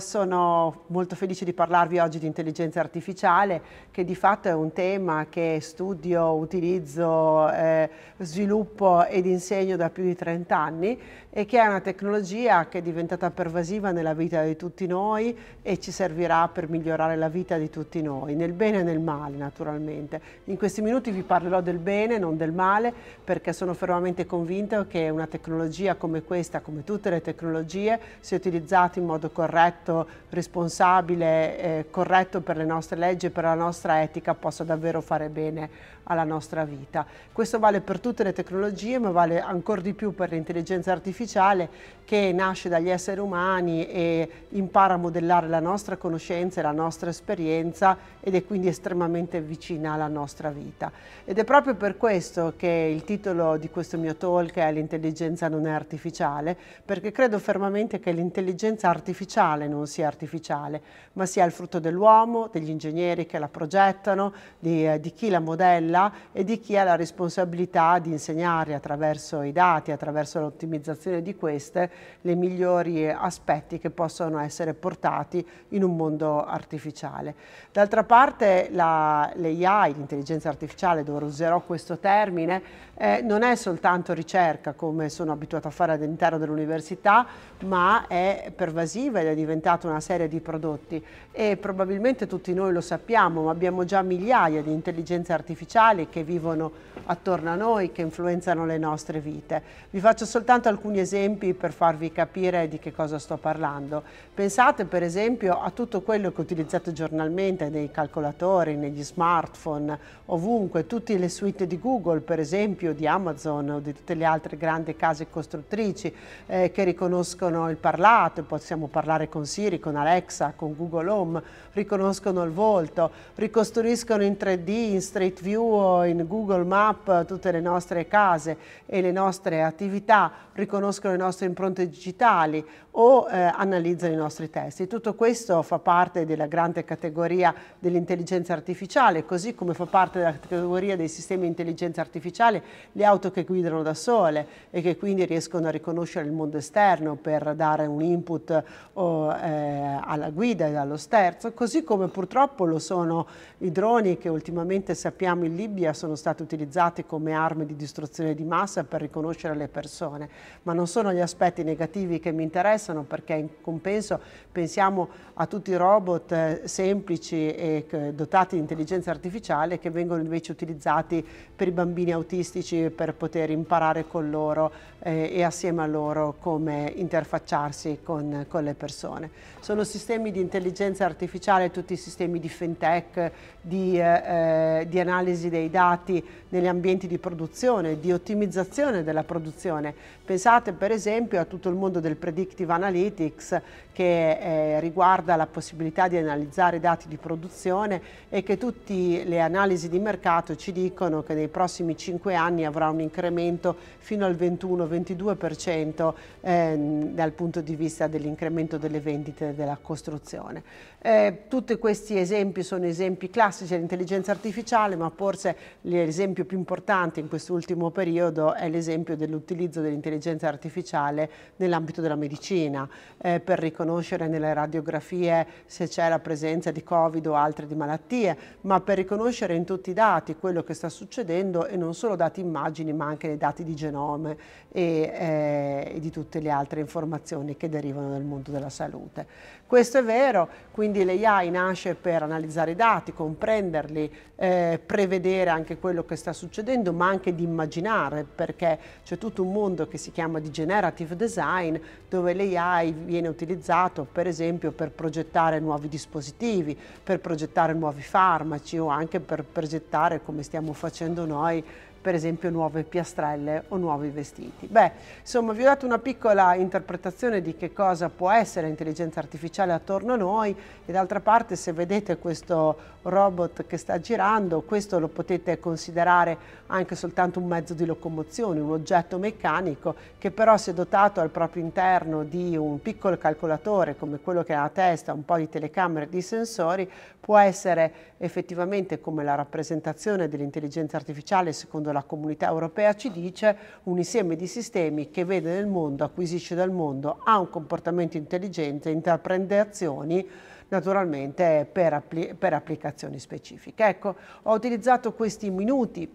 Sono molto felice di parlarvi oggi di intelligenza artificiale che di fatto è un tema che studio, utilizzo, eh, sviluppo ed insegno da più di 30 anni e che è una tecnologia che è diventata pervasiva nella vita di tutti noi e ci servirà per migliorare la vita di tutti noi, nel bene e nel male naturalmente. In questi minuti vi parlerò del bene, non del male, perché sono fermamente convinto che una tecnologia come questa, come tutte le tecnologie, sia utilizzata in modo corretto, soggetto responsabile, eh, corretto per le nostre leggi e per la nostra etica possa davvero fare bene alla nostra vita. Questo vale per tutte le tecnologie, ma vale ancora di più per l'intelligenza artificiale che nasce dagli esseri umani e impara a modellare la nostra conoscenza e la nostra esperienza ed è quindi estremamente vicina alla nostra vita. Ed è proprio per questo che il titolo di questo mio talk è L'intelligenza non è artificiale, perché credo fermamente che l'intelligenza artificiale non sia artificiale, ma sia il frutto dell'uomo, degli ingegneri che la progettano, di, eh, di chi la modella tutela e di chi ha la responsabilità di insegnare attraverso i dati, attraverso l'ottimizzazione di queste, le migliori aspetti che possono essere portati in un mondo artificiale. D'altra parte l'AI, l'intelligenza artificiale, dove userò questo termine, eh, non è soltanto ricerca come sono abituata a fare all'interno dell'università, ma è pervasiva ed è diventata una serie di prodotti e probabilmente tutti noi lo sappiamo, ma abbiamo già migliaia di intelligenze artificiali sociali che vivono attorno a noi, che influenzano le nostre vite. Vi faccio soltanto alcuni esempi per farvi capire di che cosa sto parlando. Pensate per esempio a tutto quello che utilizzate giornalmente nei calcolatori, negli smartphone, ovunque, tutte le suite di Google per esempio, di Amazon o di tutte le altre grandi case costruttrici eh, che riconoscono il parlato, possiamo parlare con Siri, con Alexa, con Google Home, riconoscono il volto, ricostruiscono in 3D, in Street View seguo in Google Map eh, tutte le nostre case e le nostre attività, riconoscono le nostre impronte digitali o eh, analizzano i nostri testi. Tutto questo fa parte della grande categoria dell'intelligenza artificiale, così come fa parte della categoria dei sistemi di intelligenza artificiale le auto che guidano da sole e che quindi riescono a riconoscere il mondo esterno per dare un input o, eh, alla guida e allo sterzo, così come purtroppo lo sono i droni che ultimamente sappiamo il Libia sono state utilizzate come armi di distruzione di massa per riconoscere le persone, ma non sono gli aspetti negativi che mi interessano perché in compenso pensiamo a tutti i robot eh, semplici e eh, dotati di intelligenza artificiale che vengono invece utilizzati per i bambini autistici per poter imparare con loro eh, e assieme a loro come interfacciarsi con, con le persone. Sono sistemi di intelligenza artificiale, tutti i sistemi di fintech, di, eh, di analisi analisi dei dati negli ambienti di produzione, di ottimizzazione della produzione. Pensate per esempio a tutto il mondo del predictive analytics che eh, riguarda la possibilità di analizzare i dati di produzione e che tutte le analisi di mercato ci dicono che nei prossimi 5 anni avrà un incremento fino al 21-22% eh, dal punto di vista dell'incremento delle vendite della costruzione. Eh, tutti questi esempi sono esempi classici dell'intelligenza artificiale ma por Forse l'esempio più importante in quest'ultimo periodo è l'esempio dell'utilizzo dell'intelligenza artificiale nell'ambito della medicina, eh, per riconoscere nelle radiografie se c'è la presenza di Covid o altre di malattie, ma per riconoscere in tutti i dati quello che sta succedendo e non solo dati immagini ma anche dati di genome e, eh, e di tutte le altre informazioni che derivano dal mondo della salute. Questo è vero, quindi l'AI nasce per analizzare i dati, comprenderli, eh, prevedere vedere anche quello che sta succedendo, ma anche di immaginare, perché c'è tutto un mondo che si chiama di generative design, dove l'AI viene utilizzato per esempio per progettare nuovi dispositivi, per progettare nuovi farmaci o anche per progettare, come stiamo facendo noi, per esempio nuove piastrelle o nuovi vestiti. Beh, insomma vi ho dato una piccola interpretazione di che cosa può essere l'intelligenza artificiale attorno a noi e d'altra parte se vedete questo robot che sta girando, questo lo potete considerare anche soltanto un mezzo di locomozione, un oggetto meccanico che però se dotato al proprio interno di un piccolo calcolatore come quello che ha a testa, un po' di telecamere e di sensori, può essere effettivamente come la rappresentazione dell'intelligenza artificiale secondo secondo la comunità europea ci dice, un insieme di sistemi che vede nel mondo, acquisisce dal mondo, ha un comportamento intelligente, intraprende azioni naturalmente per, appli per applicazioni specifiche. Ecco, ho utilizzato questi minuti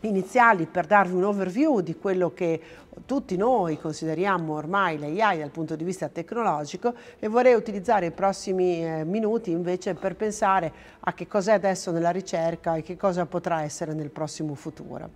iniziali per darvi un overview di quello che tutti noi consideriamo ormai l'AI dal punto di vista tecnologico e vorrei utilizzare i prossimi eh, minuti invece per pensare a che cos'è adesso nella ricerca e che cosa potrà essere nel prossimo futuro.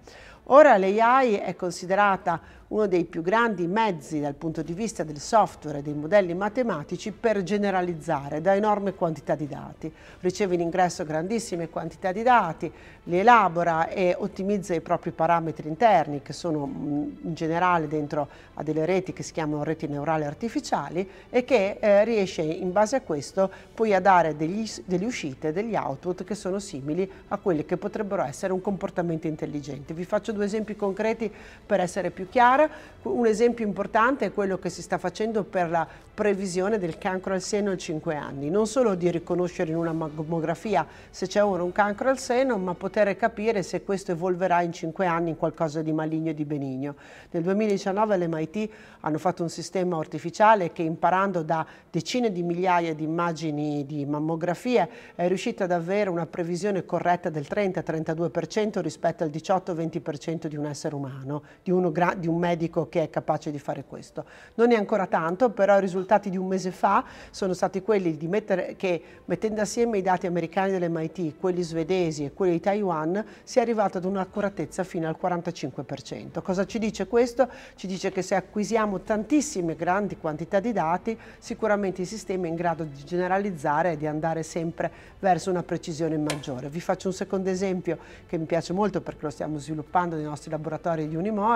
Ora l'AI è considerata uno dei più grandi mezzi dal punto di vista del software e dei modelli matematici per generalizzare da enorme quantità di dati. Riceve in ingresso grandissime quantità di dati, li elabora e ottimizza i propri parametri interni che sono mm, in generale dentro a delle reti che si chiamano reti neurali artificiali e che eh, riesce in base a questo poi a dare degli, delle uscite, degli output che sono simili a quelli che potrebbero essere un comportamento intelligente. Vi faccio due esempi concreti per essere più chiari Car. Un esempio importante è quello che si sta facendo per la previsione del cancro al seno a 5 anni, non solo di riconoscere in una mammografia se c'è ora un cancro al seno, ma poter capire se questo evolverà in 5 anni in qualcosa di maligno e di benigno. Nel 2019 l'MIT hanno fatto un sistema artificiale che imparando da decine di migliaia di immagini di mammografie è riuscita ad avere una previsione corretta del 30-32% rispetto al 18-20% di un essere umano, di, uno, di un medico che è capace di fare questo. Non è ancora tanto, però i risultati di un mese fa sono stati quelli di mettere, che mettendo assieme i dati americani dell'MIT, quelli svedesi e quelli di Taiwan, si è arrivato ad un'accuratezza fino al 45%. Cosa ci dice questo? Ci dice che se acquisiamo tantissime grandi quantità di dati, sicuramente il sistema è in grado di generalizzare e di andare sempre verso una precisione maggiore. Vi faccio un secondo esempio che mi piace molto perché lo stiamo sviluppando nei nostri laboratori di Unimore.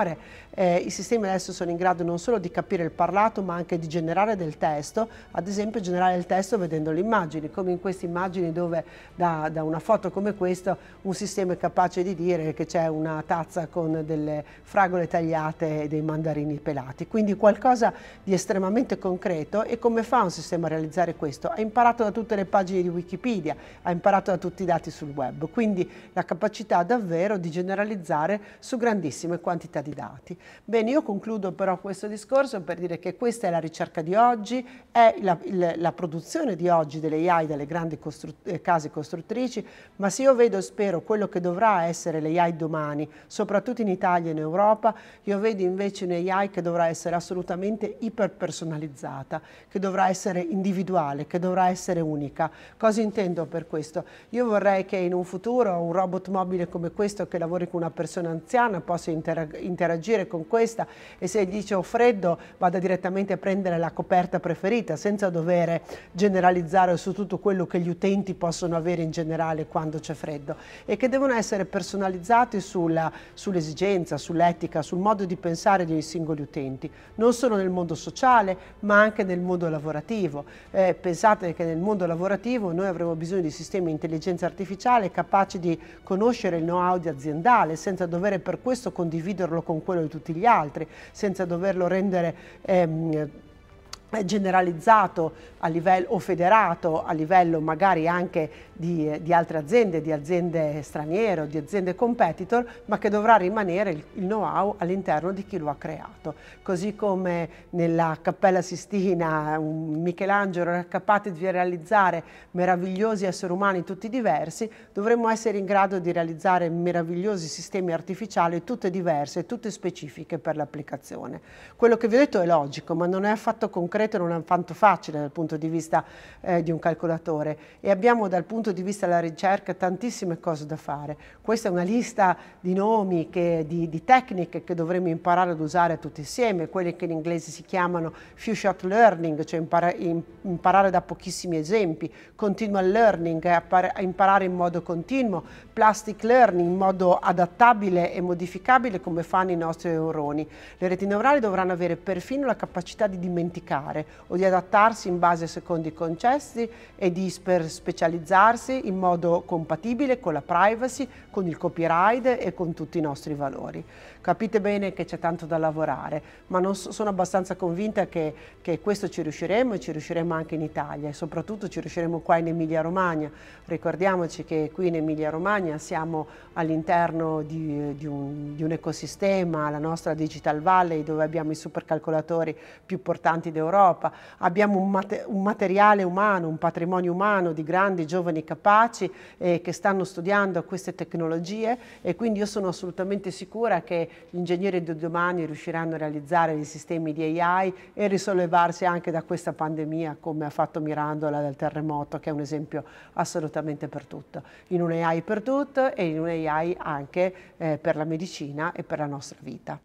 Eh, i sistemi adesso sono in grado non solo di capire il parlato ma anche di generare del testo, ad esempio generare il testo vedendo le immagini, come in queste immagini dove da, da una foto come questa un sistema è capace di dire che c'è una tazza con delle fragole tagliate e dei mandarini pelati, quindi qualcosa di estremamente concreto e come fa un sistema a realizzare questo? Ha imparato da tutte le pagine di Wikipedia, ha imparato da tutti i dati sul web, quindi la capacità davvero di generalizzare su grandissime quantità di dati. Bene, io concludo però questo discorso per dire che questa è la ricerca di oggi, è la, il, la produzione di oggi delle AI dalle grandi costrut eh, case costruttrici, ma se io vedo e spero quello che dovrà essere le l'AI domani, soprattutto in Italia e in Europa, io vedo invece un'AI che dovrà essere assolutamente iperpersonalizzata, che dovrà essere individuale, che dovrà essere unica. Cosa intendo per questo? Io vorrei che in un futuro un robot mobile come questo che lavori con una persona anziana possa interagire con questo questa e se dice ho oh, freddo vada direttamente a prendere la coperta preferita senza dover generalizzare su tutto quello che gli utenti possono avere in generale quando c'è freddo e che devono essere personalizzati sull'esigenza, sull sull'etica, sul modo di pensare dei singoli utenti, non solo nel mondo sociale ma anche nel mondo lavorativo. Eh, pensate che nel mondo lavorativo noi avremo bisogno di sistemi di intelligenza artificiale capaci di conoscere il know-how aziendale senza dover per questo condividerlo con quello di tutti gli altri altri, senza doverlo rendere ehm, eh, generalizzato a livello o federato a livello magari anche di, di, altre aziende, di aziende straniere o di aziende competitor, ma che dovrà rimanere il, il know-how all'interno di chi lo ha creato. Così come nella Cappella Sistina Michelangelo era capace di realizzare meravigliosi esseri umani tutti diversi, dovremmo essere in grado di realizzare meravigliosi sistemi artificiali tutte diverse, tutte specifiche per l'applicazione. Quello che vi ho detto è logico, ma non è affatto concreto, non è affatto facile dal punto di vista eh, di un calcolatore e abbiamo dal punto punto di vista della ricerca tantissime cose da fare. Questa è una lista di nomi, che, di, di, tecniche che dovremmo imparare ad usare tutti insieme, quelle che in inglese si chiamano few shot learning, cioè impara, in, imparare da pochissimi esempi, continual learning, imparare in modo continuo, plastic learning in modo adattabile e modificabile come fanno i nostri neuroni. Le reti neurali dovranno avere perfino la capacità di dimenticare o di adattarsi in base a secondi concessi e di specializzarsi svilupparsi in modo compatibile con la privacy, con il copyright e con tutti i nostri valori. Capite bene che c'è tanto da lavorare, ma non so, sono abbastanza convinta che, che questo ci riusciremo e ci riusciremo anche in Italia e soprattutto ci riusciremo qua in Emilia Romagna. Ricordiamoci che qui in Emilia Romagna siamo all'interno di, di, un, di un ecosistema, la nostra Digital Valley dove abbiamo i supercalcolatori più portanti d'Europa, abbiamo un, mate, un materiale umano, un patrimonio umano di grandi giovani capaci eh, che stanno studiando queste tecnologie e quindi io sono assolutamente sicura che gli ingegneri di domani riusciranno a realizzare dei sistemi di AI e risollevarsi anche da questa pandemia come ha fatto Mirandola dal terremoto che è un esempio assolutamente per tutto. In un AI per tutto e in un AI anche eh, per la medicina e per la nostra vita.